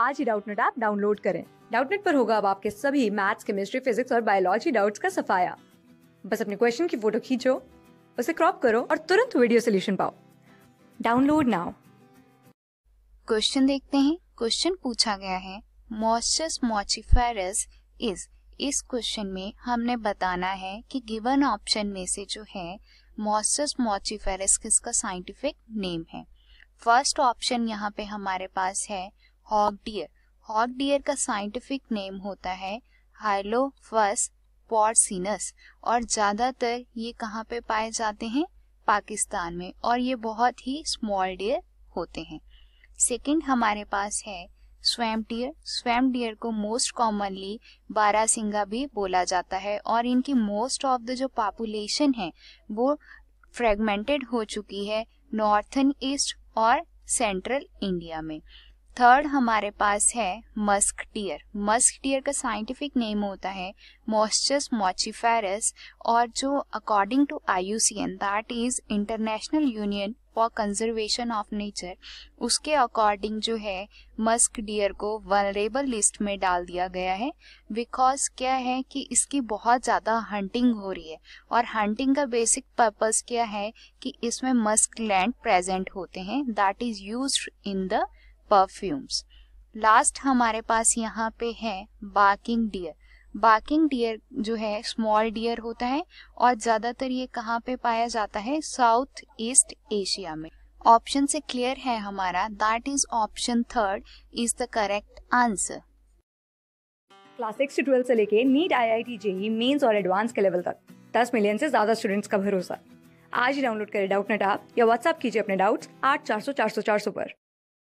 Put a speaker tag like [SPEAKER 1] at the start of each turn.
[SPEAKER 1] आज ही Doubtnut app download करें डाउटनेट पर होगा अब आपके सभी मैथ्स केमिस्ट्री फिजिक्स और बायोलॉजी डाउट्स का सफाया बस अपने क्वेश्चन की फोटो खींचो उसे क्रॉप करो और तुरंत वीडियो सोल्यूशन पाओ डाउनलोड नाउ क्वेश्चन देखते हैं क्वेश्चन
[SPEAKER 2] पूछा गया है मॉस्चस मॉचिफेरस इज इस क्वेश्चन में हमने बताना है कि गिवन ऑप्शन में से जो है मॉस्टस मॉचिफेरस किसका साइंटिफिक नेम है फर्स्ट ऑप्शन यहाँ पे हमारे पास है हॉक डियर हॉक डियर का साइंटिफिक नेम होता है हाइलोफस पॉर्सिनस और ज़्यादातर ये कहाँ पे पाए जाते हैं पाकिस्तान में और ये बहुत ही स्मॉल डियर होते हैं सेकंड हमारे पास है स्वैम डियर स्वैम डियर को मोस्ट कॉमनली बारासिंगा भी बोला जाता है और इनकी मोस्ट ऑफ द जो पॉपुलेशन है वो फ्रेगमेंटेड हो चुकी है नॉर्थन ईस्ट और सेंट्रल इंडिया में थर्ड हमारे पास है मस्क टीयर मस्क टीयर का साइंटिफिक नेम होता है मॉस्चस मोचिफेरस और जो according to I that is International Union for Conservation of Nature उसके अकॉर्डिंग जो है मस्क डियर को वनरेबल लिस्ट में डाल दिया गया है बिकॉज क्या है कि इसकी बहुत ज़्यादा हंटिंग हो रही है और हंटिंग का बेसिक पर्पज क्या है कि इसमें मस्क लैंड प्रेजेंट होते हैं that is use in the perfumes last हमारे पास यहाँ पे है बाकिंग डियर बाकिंग डियर जो है स्मॉल डियर होता है और ज्यादातर ये कहाँ पे पाया जाता है साउथ ईस्ट एशिया में ऑप्शन से क्लियर है हमारा that is option third is the correct answer
[SPEAKER 1] class six से ट्वेल्थ से लेके NEET I I T JEE mains और एडवांस के लेवल तक दस मिलियन से ज्यादा स्टूडेंट्स का भरोसा आज ही डाउनलोड करें डाउट नेट आप या व्हाट्सअप कीजिए अपने डाउट्स आठ चार सौ चार सौ चार सौ पर